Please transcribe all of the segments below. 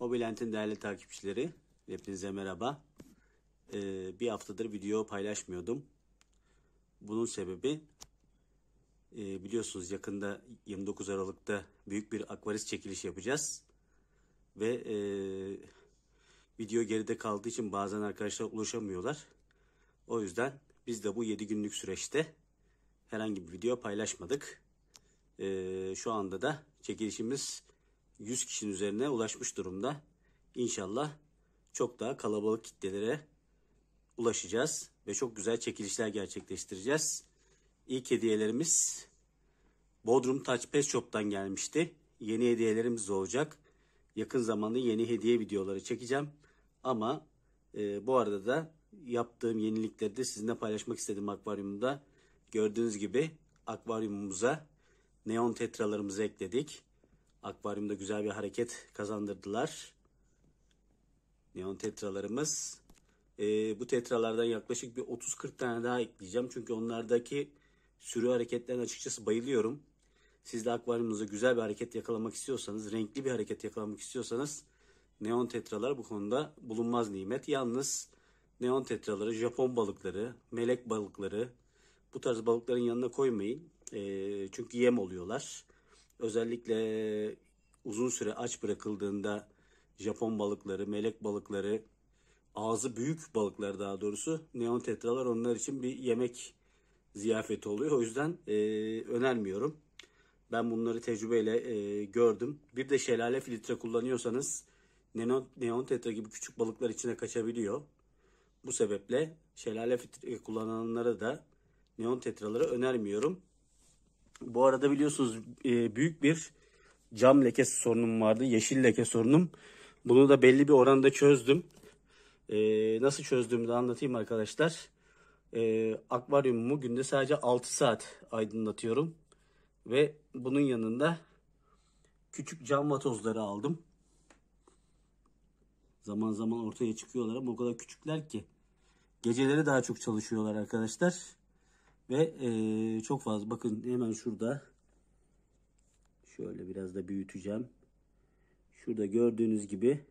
Mobilent'in değerli takipçileri, hepinize merhaba. Ee, bir haftadır video paylaşmıyordum. Bunun sebebi e, biliyorsunuz yakında 29 Aralık'ta büyük bir akvaris çekiliş yapacağız. Ve e, video geride kaldığı için bazen arkadaşlar ulaşamıyorlar. O yüzden biz de bu 7 günlük süreçte herhangi bir video paylaşmadık. E, şu anda da çekilişimiz 100 kişinin üzerine ulaşmış durumda. İnşallah çok daha kalabalık kitlelere ulaşacağız ve çok güzel çekilişler gerçekleştireceğiz. İlk hediyelerimiz Bodrum Touch Pet Shop'tan gelmişti. Yeni hediyelerimiz olacak. Yakın zamanda yeni hediye videoları çekeceğim. Ama e, bu arada da yaptığım yenilikleri de sizinle paylaşmak istedim akvaryumda. Gördüğünüz gibi akvaryumumuza neon tetralarımızı ekledik. Akvaryumda güzel bir hareket kazandırdılar. Neon tetralarımız. E, bu tetralardan yaklaşık bir 30-40 tane daha ekleyeceğim. Çünkü onlardaki sürü hareketlerine açıkçası bayılıyorum. Siz de akvaryumunuza güzel bir hareket yakalamak istiyorsanız, renkli bir hareket yakalamak istiyorsanız neon tetralar bu konuda bulunmaz nimet. Yalnız neon tetraları, Japon balıkları, melek balıkları bu tarz balıkların yanına koymayın. E, çünkü yem oluyorlar. Özellikle e, uzun süre aç bırakıldığında Japon balıkları, melek balıkları, ağzı büyük balıklar daha doğrusu neon tetralar onlar için bir yemek ziyafeti oluyor. O yüzden e, önermiyorum. Ben bunları tecrübeyle e, gördüm. Bir de şelale filtre kullanıyorsanız neon, neon tetra gibi küçük balıklar içine kaçabiliyor. Bu sebeple şelale filtre kullananlara da neon tetraları önermiyorum. Bu arada biliyorsunuz e, büyük bir cam leke sorunum vardı. Yeşil leke sorunum. Bunu da belli bir oranda çözdüm. E, nasıl çözdüğümü de anlatayım arkadaşlar. E, akvaryumumu günde sadece 6 saat aydınlatıyorum. Ve bunun yanında küçük cam vatozları aldım. Zaman zaman ortaya çıkıyorlar ama o kadar küçükler ki. Geceleri daha çok çalışıyorlar arkadaşlar. Ve e, çok fazla bakın hemen şurada şöyle biraz da büyüteceğim. Şurada gördüğünüz gibi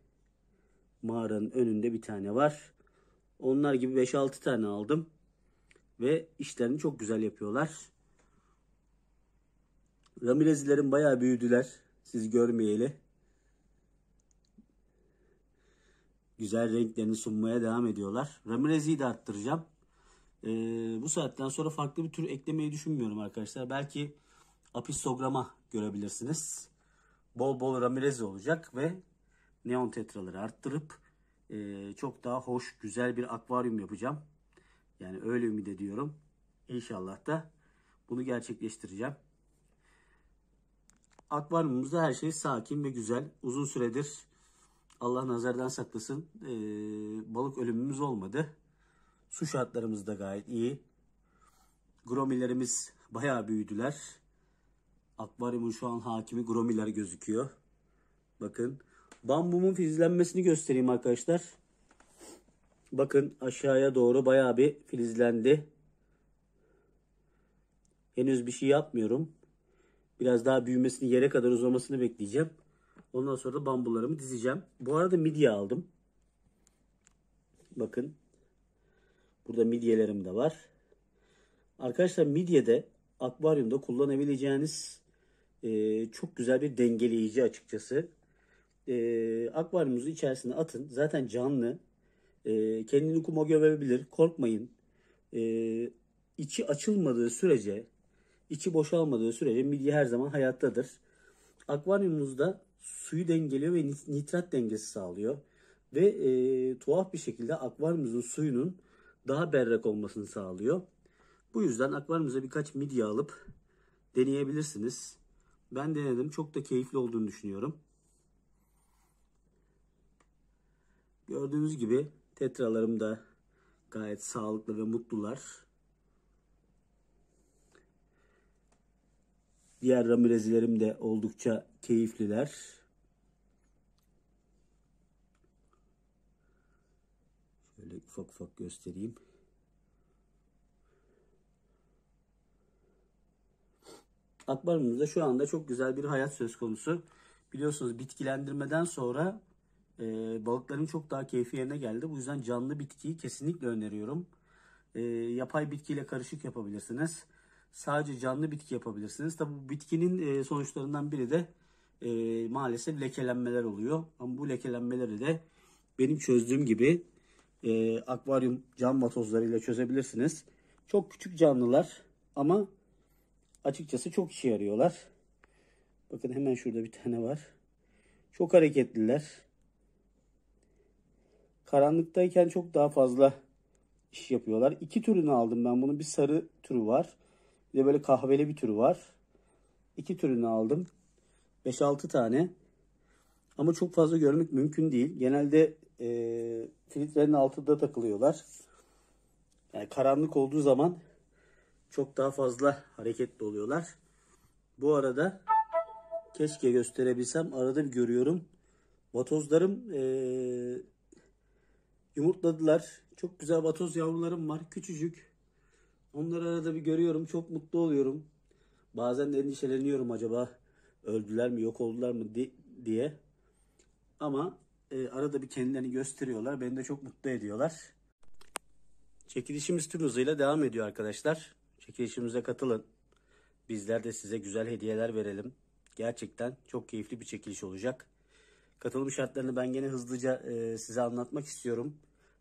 mağaranın önünde bir tane var. Onlar gibi 5-6 tane aldım. Ve işlerini çok güzel yapıyorlar. Ramirez'lerin bayağı büyüdüler. Siz görmeyeli. Güzel renklerini sunmaya devam ediyorlar. Ramirez'i de arttıracağım. Ee, bu saatten sonra farklı bir tür eklemeyi düşünmüyorum arkadaşlar. Belki apistograma görebilirsiniz. Bol bol Ramirez olacak ve neon tetraları arttırıp e, çok daha hoş, güzel bir akvaryum yapacağım. Yani öyle ümit ediyorum. İnşallah da bunu gerçekleştireceğim. Akvaryumumuzda her şey sakin ve güzel. Uzun süredir Allah nazardan saklasın e, balık ölümümüz olmadı. Su şartlarımız da gayet iyi. Gromilerimiz bayağı büyüdüler. Akvaryumun şu an hakimi gromiler gözüküyor. Bakın. Bambumun filizlenmesini göstereyim arkadaşlar. Bakın aşağıya doğru bayağı bir filizlendi. Henüz bir şey yapmıyorum. Biraz daha büyümesini yere kadar uzamasını bekleyeceğim. Ondan sonra da bambularımı dizeceğim. Bu arada midye aldım. Bakın Burada midyelerim de var. Arkadaşlar midyede akvaryumda kullanabileceğiniz e, çok güzel bir dengeleyici açıkçası. E, akvaryumunuzu içerisine atın. Zaten canlı. E, kendini kuma gömebilir. Korkmayın. E, içi açılmadığı sürece, içi boşalmadığı sürece midye her zaman hayattadır. Akvaryumunuzda suyu dengeliyor ve nitrat dengesi sağlıyor. Ve e, tuhaf bir şekilde akvaryumunuzun suyunun daha berrak olmasını sağlıyor. Bu yüzden akvaryumuza birkaç midye alıp deneyebilirsiniz. Ben denedim. Çok da keyifli olduğunu düşünüyorum. Gördüğünüz gibi tetralarım da gayet sağlıklı ve mutlular. Diğer ramirezilerim de oldukça keyifliler. ufak ufak göstereyim. Akvaryumumuzda şu anda çok güzel bir hayat söz konusu. Biliyorsunuz bitkilendirmeden sonra e, balıkların çok daha keyfi yerine geldi. Bu yüzden canlı bitkiyi kesinlikle öneriyorum. E, yapay bitkiyle karışık yapabilirsiniz. Sadece canlı bitki yapabilirsiniz. Tabi bu bitkinin e, sonuçlarından biri de e, maalesef lekelenmeler oluyor. Ama bu lekelenmeleri de benim çözdüğüm gibi e, akvaryum cam vatozlarıyla çözebilirsiniz. Çok küçük canlılar ama açıkçası çok işe yarıyorlar. Bakın hemen şurada bir tane var. Çok hareketliler. Karanlıktayken çok daha fazla iş yapıyorlar. İki türünü aldım ben. Bunun bir sarı türü var. Bir de böyle kahveli bir türü var. İki türünü aldım. 5-6 tane. Ama çok fazla görmek mümkün değil. Genelde e, filtrenin altında takılıyorlar. Yani karanlık olduğu zaman çok daha fazla hareketli oluyorlar. Bu arada keşke gösterebilsem arada bir görüyorum. Vatozlarım e, yumurtladılar. Çok güzel vatoz yavrularım var. Küçücük. Onları arada bir görüyorum. Çok mutlu oluyorum. Bazen de endişeleniyorum acaba öldüler mi yok oldular mı diye. Ama e, arada bir kendilerini gösteriyorlar. Beni de çok mutlu ediyorlar. Çekilişimiz tüm hızıyla devam ediyor arkadaşlar. Çekilişimize katılın. Bizler de size güzel hediyeler verelim. Gerçekten çok keyifli bir çekiliş olacak. Katılım şartlarını ben gene hızlıca e, size anlatmak istiyorum.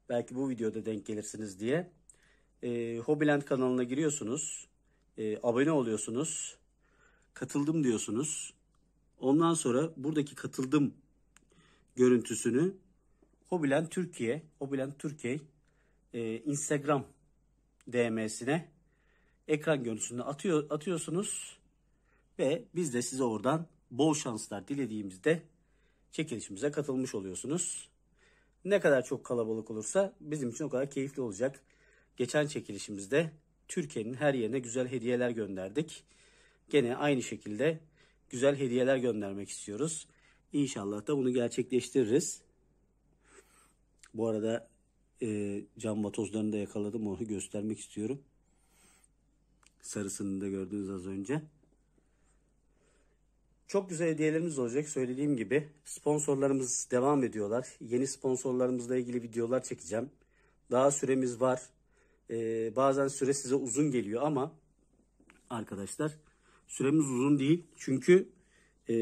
Belki bu videoda denk gelirsiniz diye. E, Hobbyland kanalına giriyorsunuz. E, abone oluyorsunuz. Katıldım diyorsunuz. Ondan sonra buradaki katıldım görüntüsünü Hobilen Türkiye, Hobilen Türkiye e, Instagram DM'sine ekran görüntüsünü atıyor, atıyorsunuz ve biz de size oradan bol şanslar dilediğimizde çekilişimize katılmış oluyorsunuz. Ne kadar çok kalabalık olursa bizim için o kadar keyifli olacak. Geçen çekilişimizde Türkiye'nin her yerine güzel hediyeler gönderdik. Gene aynı şekilde güzel hediyeler göndermek istiyoruz. İnşallah da bunu gerçekleştiririz. Bu arada e, cam vatozlarını da yakaladım. Onu göstermek istiyorum. Sarısını da gördünüz az önce. Çok güzel hediyelerimiz olacak. Söylediğim gibi sponsorlarımız devam ediyorlar. Yeni sponsorlarımızla ilgili videolar çekeceğim. Daha süremiz var. Ee, bazen süre size uzun geliyor ama arkadaşlar süremiz uzun değil. Çünkü e,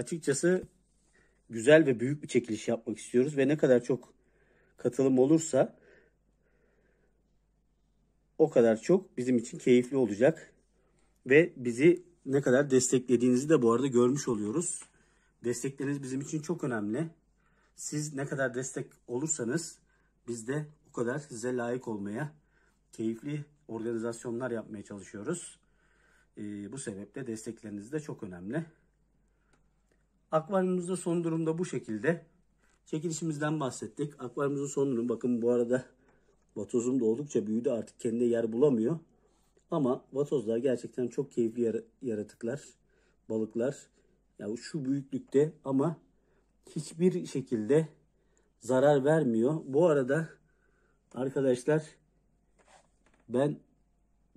açıkçası güzel ve büyük bir çekiliş yapmak istiyoruz ve ne kadar çok katılım olursa o kadar çok bizim için keyifli olacak ve bizi ne kadar desteklediğinizi de bu arada görmüş oluyoruz. Destekleriniz bizim için çok önemli. Siz ne kadar destek olursanız biz de o kadar size layık olmaya, keyifli organizasyonlar yapmaya çalışıyoruz. Ee, bu sebeple destekleriniz de çok önemli. Akvaryumumuzda son durumda bu şekilde. Çekilişimizden bahsettik. Akvaryumumuzun son durumu bakın bu arada vatozum da oldukça büyüdü artık kendine yer bulamıyor. Ama vatozlar gerçekten çok keyifli yaratıklar, balıklar. Yani şu büyüklükte ama hiçbir şekilde zarar vermiyor. Bu arada arkadaşlar ben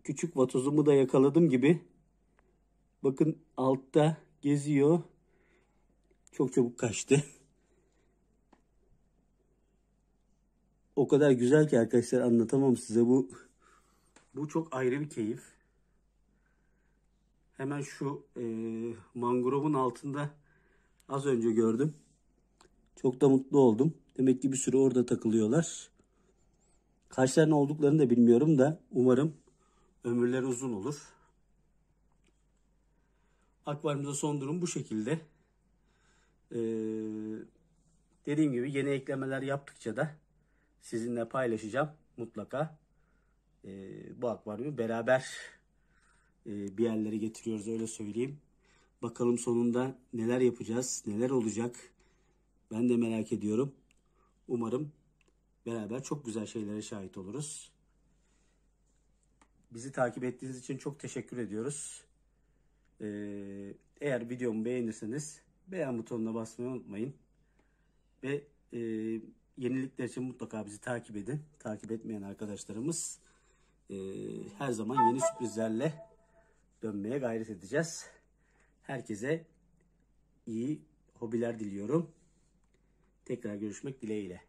küçük vatozumu da yakaladım gibi. Bakın altta geziyor. Çok çabuk kaçtı. o kadar güzel ki arkadaşlar anlatamam size bu. Bu çok ayrı bir keyif. Hemen şu e, mangrovun altında az önce gördüm. Çok da mutlu oldum. Demek ki bir sürü orada takılıyorlar. Kaç tane olduklarını da bilmiyorum da umarım ömürleri uzun olur. Akvaryumda son durum bu şekilde. Ee, dediğim gibi yeni eklemeler yaptıkça da sizinle paylaşacağım mutlaka. Ee, bu akvaryumu beraber e, bir yerlere getiriyoruz öyle söyleyeyim. Bakalım sonunda neler yapacağız, neler olacak. Ben de merak ediyorum. Umarım beraber çok güzel şeylere şahit oluruz. Bizi takip ettiğiniz için çok teşekkür ediyoruz. Ee, eğer videomu beğenirseniz beğen butonuna basmayı unutmayın. Ve e, yenilikler için mutlaka bizi takip edin. Takip etmeyen arkadaşlarımız e, her zaman yeni sürprizlerle dönmeye gayret edeceğiz. Herkese iyi hobiler diliyorum. Tekrar görüşmek dileğiyle.